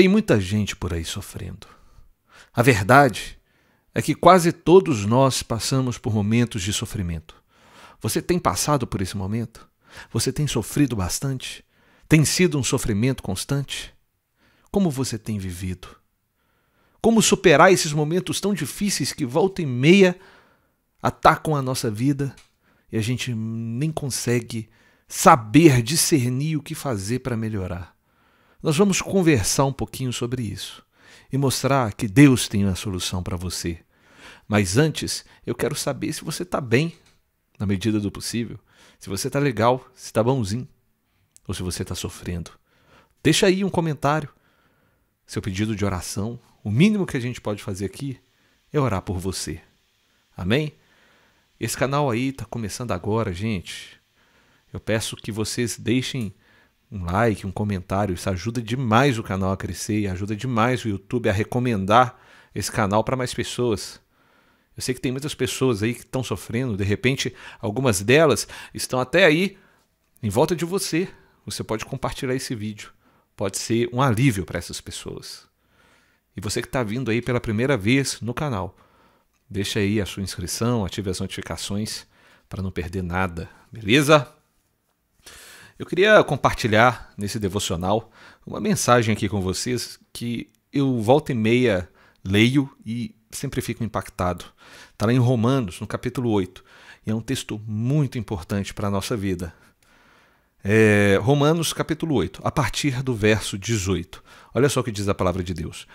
Tem muita gente por aí sofrendo. A verdade é que quase todos nós passamos por momentos de sofrimento. Você tem passado por esse momento? Você tem sofrido bastante? Tem sido um sofrimento constante? Como você tem vivido? Como superar esses momentos tão difíceis que volta e meia atacam a nossa vida e a gente nem consegue saber discernir o que fazer para melhorar? Nós vamos conversar um pouquinho sobre isso e mostrar que Deus tem a solução para você. Mas antes, eu quero saber se você está bem, na medida do possível, se você está legal, se está bonzinho, ou se você está sofrendo. Deixa aí um comentário, seu pedido de oração. O mínimo que a gente pode fazer aqui é orar por você. Amém? Esse canal aí está começando agora, gente. Eu peço que vocês deixem um like, um comentário. Isso ajuda demais o canal a crescer e ajuda demais o YouTube a recomendar esse canal para mais pessoas. Eu sei que tem muitas pessoas aí que estão sofrendo, de repente, algumas delas estão até aí em volta de você. Você pode compartilhar esse vídeo. Pode ser um alívio para essas pessoas. E você que está vindo aí pela primeira vez no canal, deixa aí a sua inscrição, ative as notificações para não perder nada, beleza? Eu queria compartilhar nesse devocional uma mensagem aqui com vocês que eu volta e meia leio e sempre fico impactado. Está lá em Romanos, no capítulo 8, e é um texto muito importante para a nossa vida. É, Romanos, capítulo 8, a partir do verso 18. Olha só o que diz a palavra de Deus.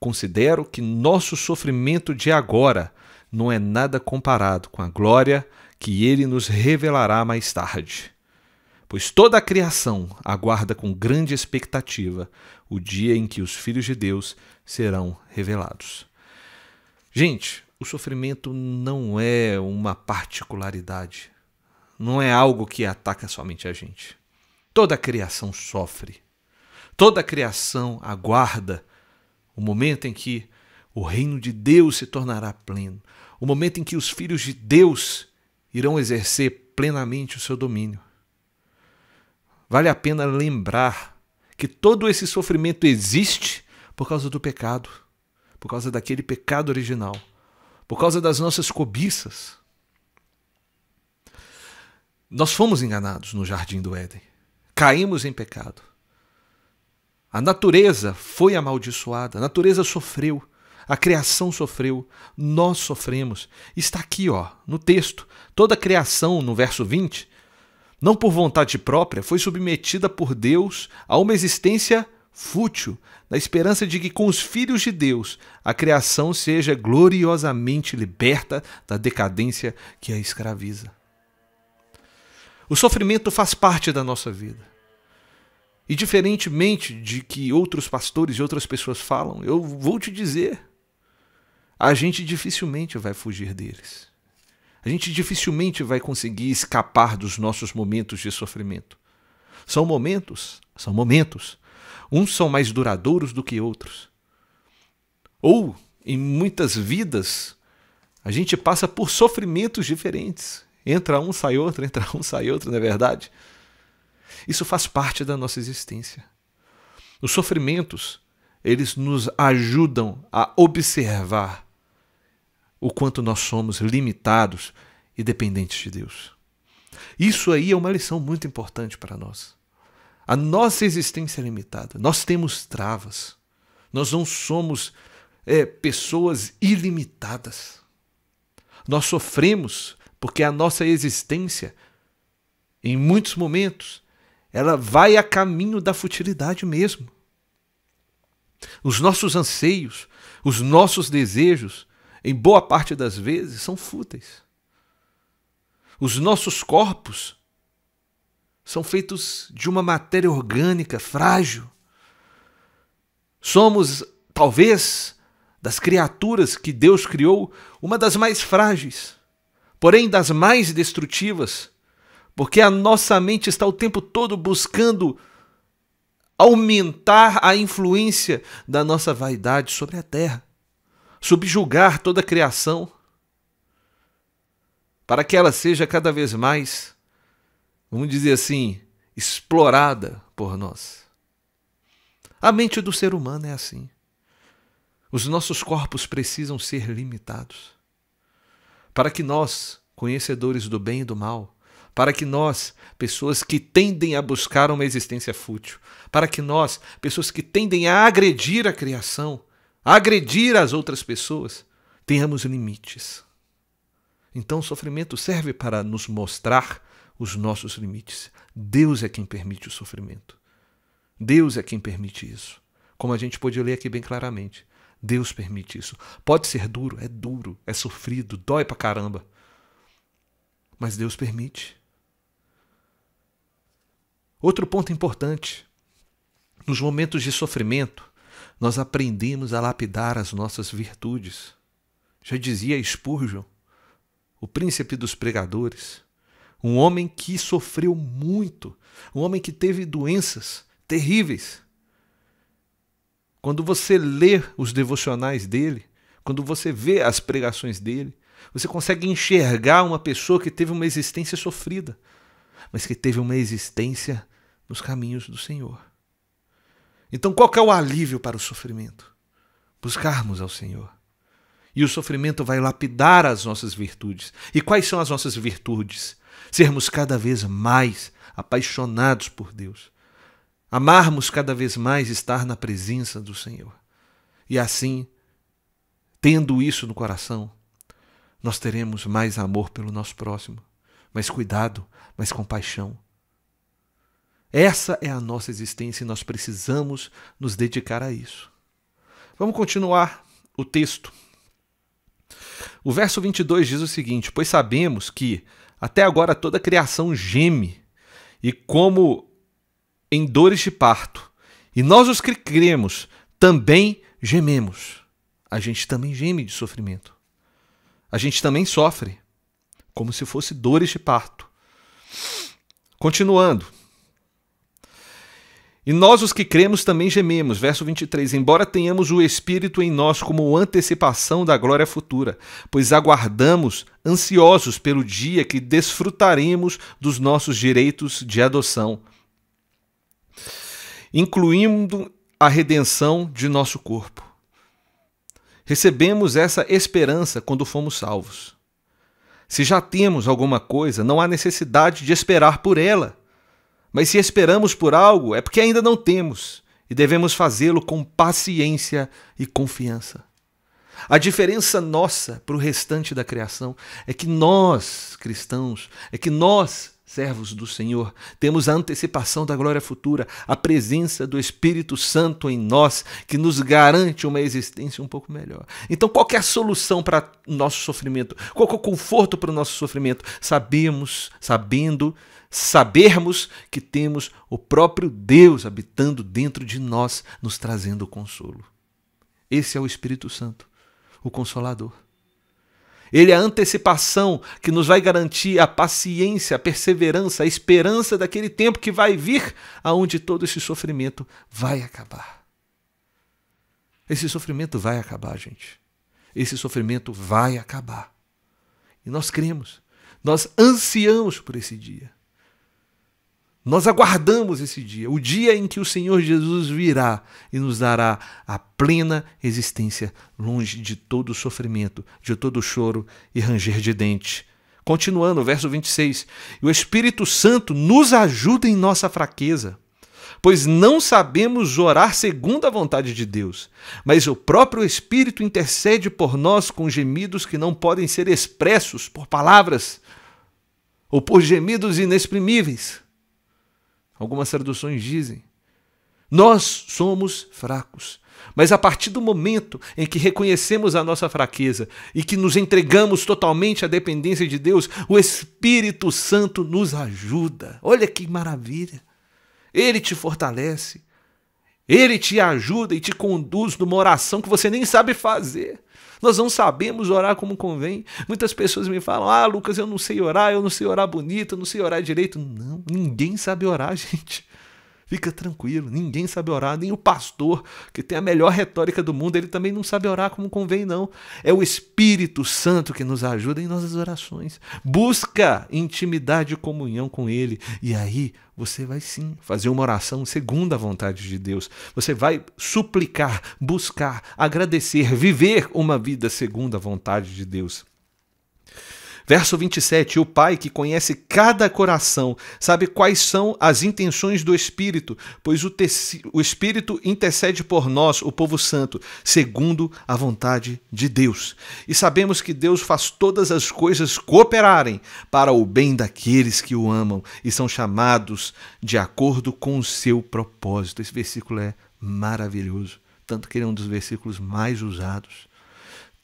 Considero que nosso sofrimento de agora não é nada comparado com a glória que ele nos revelará mais tarde pois toda a criação aguarda com grande expectativa o dia em que os filhos de Deus serão revelados. Gente, o sofrimento não é uma particularidade, não é algo que ataca somente a gente. Toda a criação sofre, toda a criação aguarda o momento em que o reino de Deus se tornará pleno, o momento em que os filhos de Deus irão exercer plenamente o seu domínio. Vale a pena lembrar que todo esse sofrimento existe por causa do pecado, por causa daquele pecado original, por causa das nossas cobiças. Nós fomos enganados no jardim do Éden, caímos em pecado. A natureza foi amaldiçoada, a natureza sofreu, a criação sofreu, nós sofremos. Está aqui, ó, no texto. Toda a criação, no verso 20, não por vontade própria, foi submetida por Deus a uma existência fútil, na esperança de que com os filhos de Deus a criação seja gloriosamente liberta da decadência que a escraviza. O sofrimento faz parte da nossa vida. E diferentemente de que outros pastores e outras pessoas falam, eu vou te dizer, a gente dificilmente vai fugir deles. A gente dificilmente vai conseguir escapar dos nossos momentos de sofrimento. São momentos, são momentos. Uns são mais duradouros do que outros. Ou, em muitas vidas, a gente passa por sofrimentos diferentes. Entra um, sai outro, entra um, sai outro, não é verdade? Isso faz parte da nossa existência. Os sofrimentos, eles nos ajudam a observar o quanto nós somos limitados e dependentes de Deus. Isso aí é uma lição muito importante para nós. A nossa existência é limitada, nós temos travas, nós não somos é, pessoas ilimitadas. Nós sofremos porque a nossa existência, em muitos momentos, ela vai a caminho da futilidade mesmo. Os nossos anseios, os nossos desejos, em boa parte das vezes, são fúteis. Os nossos corpos são feitos de uma matéria orgânica frágil. Somos, talvez, das criaturas que Deus criou, uma das mais frágeis, porém das mais destrutivas, porque a nossa mente está o tempo todo buscando aumentar a influência da nossa vaidade sobre a terra subjugar toda a criação, para que ela seja cada vez mais, vamos dizer assim, explorada por nós. A mente do ser humano é assim. Os nossos corpos precisam ser limitados para que nós, conhecedores do bem e do mal, para que nós, pessoas que tendem a buscar uma existência fútil, para que nós, pessoas que tendem a agredir a criação, agredir as outras pessoas, tenhamos limites. Então o sofrimento serve para nos mostrar os nossos limites. Deus é quem permite o sofrimento. Deus é quem permite isso. Como a gente pode ler aqui bem claramente. Deus permite isso. Pode ser duro, é duro, é sofrido, dói pra caramba. Mas Deus permite. Outro ponto importante: nos momentos de sofrimento, nós aprendemos a lapidar as nossas virtudes. Já dizia Spurgeon, o príncipe dos pregadores, um homem que sofreu muito, um homem que teve doenças terríveis. Quando você lê os devocionais dele, quando você vê as pregações dele, você consegue enxergar uma pessoa que teve uma existência sofrida, mas que teve uma existência nos caminhos do Senhor. Então, qual que é o alívio para o sofrimento? Buscarmos ao Senhor. E o sofrimento vai lapidar as nossas virtudes. E quais são as nossas virtudes? Sermos cada vez mais apaixonados por Deus. Amarmos cada vez mais estar na presença do Senhor. E assim, tendo isso no coração, nós teremos mais amor pelo nosso próximo, mais cuidado, mais compaixão, essa é a nossa existência e nós precisamos nos dedicar a isso. Vamos continuar o texto. O verso 22 diz o seguinte: Pois sabemos que até agora toda a criação geme, e como em dores de parto, e nós os que cremos também gememos. A gente também geme de sofrimento. A gente também sofre, como se fosse dores de parto. Continuando, e nós, os que cremos, também gememos. Verso 23. Embora tenhamos o Espírito em nós como antecipação da glória futura, pois aguardamos, ansiosos pelo dia que desfrutaremos dos nossos direitos de adoção, incluindo a redenção de nosso corpo. Recebemos essa esperança quando fomos salvos. Se já temos alguma coisa, não há necessidade de esperar por ela mas se esperamos por algo, é porque ainda não temos e devemos fazê-lo com paciência e confiança. A diferença nossa para o restante da criação é que nós, cristãos, é que nós, servos do Senhor, temos a antecipação da glória futura, a presença do Espírito Santo em nós, que nos garante uma existência um pouco melhor. Então, qual é a solução para o nosso sofrimento? Qual é o conforto para o nosso sofrimento? Sabemos, sabendo sabermos que temos o próprio Deus habitando dentro de nós, nos trazendo consolo. Esse é o Espírito Santo, o Consolador. Ele é a antecipação que nos vai garantir a paciência, a perseverança, a esperança daquele tempo que vai vir, aonde todo esse sofrimento vai acabar. Esse sofrimento vai acabar, gente. Esse sofrimento vai acabar. E nós cremos, nós ansiamos por esse dia. Nós aguardamos esse dia, o dia em que o Senhor Jesus virá e nos dará a plena existência, longe de todo sofrimento, de todo choro e ranger de dente. Continuando, verso 26. O Espírito Santo nos ajuda em nossa fraqueza, pois não sabemos orar segundo a vontade de Deus, mas o próprio Espírito intercede por nós com gemidos que não podem ser expressos por palavras ou por gemidos inexprimíveis. Algumas traduções dizem. Nós somos fracos. Mas a partir do momento em que reconhecemos a nossa fraqueza e que nos entregamos totalmente à dependência de Deus, o Espírito Santo nos ajuda. Olha que maravilha! Ele te fortalece, ele te ajuda e te conduz numa oração que você nem sabe fazer. Nós não sabemos orar como convém. Muitas pessoas me falam: Ah, Lucas, eu não sei orar, eu não sei orar bonito, eu não sei orar direito. Não, ninguém sabe orar, gente. Fica tranquilo, ninguém sabe orar, nem o pastor, que tem a melhor retórica do mundo, ele também não sabe orar como convém, não. É o Espírito Santo que nos ajuda em nossas orações. Busca intimidade e comunhão com ele, e aí você vai sim fazer uma oração segundo a vontade de Deus. Você vai suplicar, buscar, agradecer, viver uma vida segundo a vontade de Deus. Verso 27: O Pai que conhece cada coração sabe quais são as intenções do Espírito, pois o, o Espírito intercede por nós, o povo santo, segundo a vontade de Deus. E sabemos que Deus faz todas as coisas cooperarem para o bem daqueles que o amam e são chamados de acordo com o seu propósito. Esse versículo é maravilhoso, tanto que ele é um dos versículos mais usados.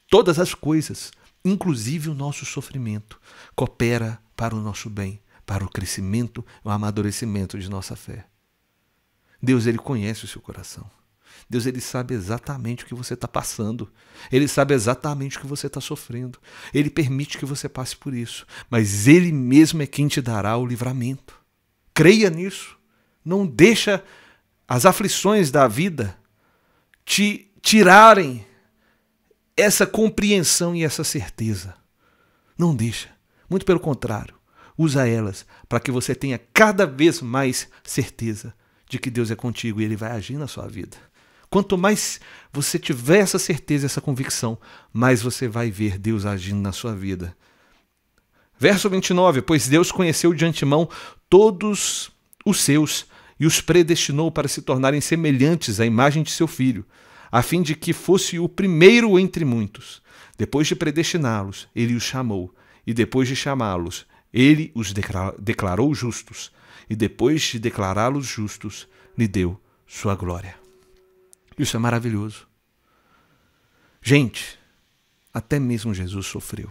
Todas as coisas inclusive o nosso sofrimento, coopera para o nosso bem, para o crescimento, o amadurecimento de nossa fé. Deus ele conhece o seu coração. Deus ele sabe exatamente o que você está passando. Ele sabe exatamente o que você está sofrendo. Ele permite que você passe por isso. Mas Ele mesmo é quem te dará o livramento. Creia nisso. Não deixa as aflições da vida te tirarem essa compreensão e essa certeza. Não deixa. Muito pelo contrário, usa elas para que você tenha cada vez mais certeza de que Deus é contigo e ele vai agir na sua vida. Quanto mais você tiver essa certeza, essa convicção, mais você vai ver Deus agindo na sua vida. Verso 29: Pois Deus conheceu de antemão todos os seus e os predestinou para se tornarem semelhantes à imagem de seu filho a fim de que fosse o primeiro entre muitos. Depois de predestiná-los, ele os chamou, e depois de chamá-los, ele os declarou justos, e depois de declará-los justos, lhe deu sua glória. Isso é maravilhoso. Gente, até mesmo Jesus sofreu,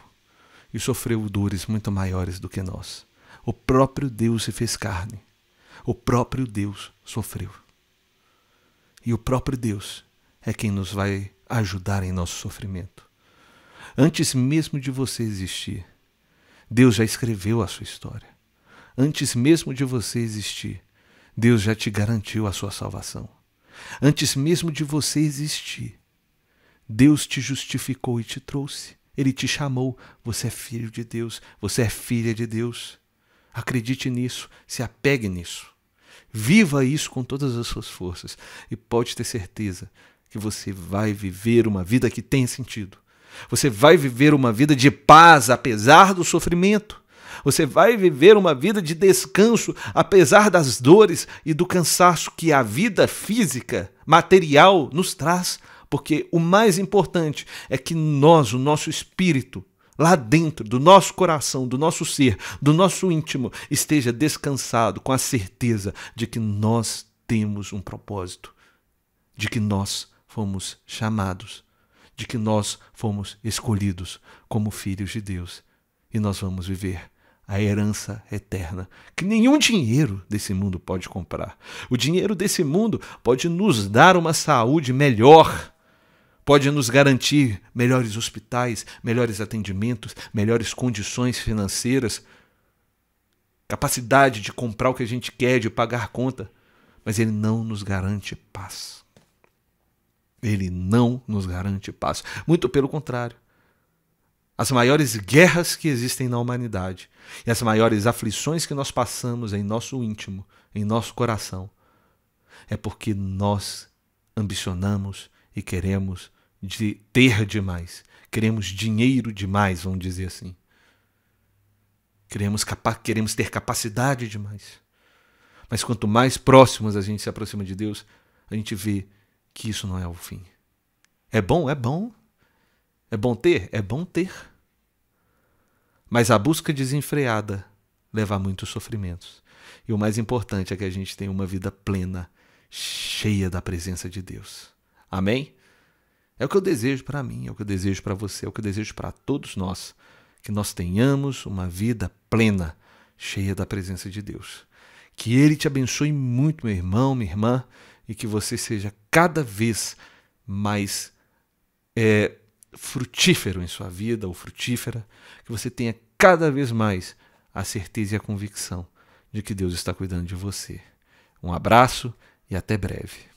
e sofreu dores muito maiores do que nós. O próprio Deus se fez carne. O próprio Deus sofreu. E o próprio Deus é quem nos vai ajudar em nosso sofrimento. Antes mesmo de você existir, Deus já escreveu a sua história. Antes mesmo de você existir, Deus já te garantiu a sua salvação. Antes mesmo de você existir, Deus te justificou e te trouxe. Ele te chamou. Você é filho de Deus, você é filha de Deus. Acredite nisso, se apegue nisso. Viva isso com todas as suas forças e pode ter certeza que você vai viver uma vida que tenha sentido. Você vai viver uma vida de paz apesar do sofrimento. Você vai viver uma vida de descanso apesar das dores e do cansaço que a vida física, material, nos traz. Porque o mais importante é que nós, o nosso espírito, lá dentro do nosso coração, do nosso ser, do nosso íntimo, esteja descansado com a certeza de que nós temos um propósito, de que nós fomos chamados, de que nós fomos escolhidos como filhos de Deus e nós vamos viver a herança eterna, que nenhum dinheiro desse mundo pode comprar. O dinheiro desse mundo pode nos dar uma saúde melhor, pode nos garantir melhores hospitais, melhores atendimentos, melhores condições financeiras, capacidade de comprar o que a gente quer, de pagar conta, mas ele não nos garante paz. Ele não nos garante paz. Muito pelo contrário. As maiores guerras que existem na humanidade e as maiores aflições que nós passamos em nosso íntimo, em nosso coração, é porque nós ambicionamos e queremos de ter demais, queremos dinheiro demais, vamos dizer assim. Queremos, queremos ter capacidade demais. Mas quanto mais próximos a gente se aproxima de Deus, a gente vê que isso não é o fim. É bom? É bom. É bom ter? É bom ter. Mas a busca desenfreada leva a muitos sofrimentos. E o mais importante é que a gente tenha uma vida plena, cheia da presença de Deus. Amém? É o que eu desejo para mim, é o que eu desejo para você, é o que eu desejo para todos nós, que nós tenhamos uma vida plena, cheia da presença de Deus. Que Ele te abençoe muito, meu irmão, minha irmã e que você seja cada vez mais é, frutífero em sua vida ou frutífera, que você tenha cada vez mais a certeza e a convicção de que Deus está cuidando de você. Um abraço e até breve.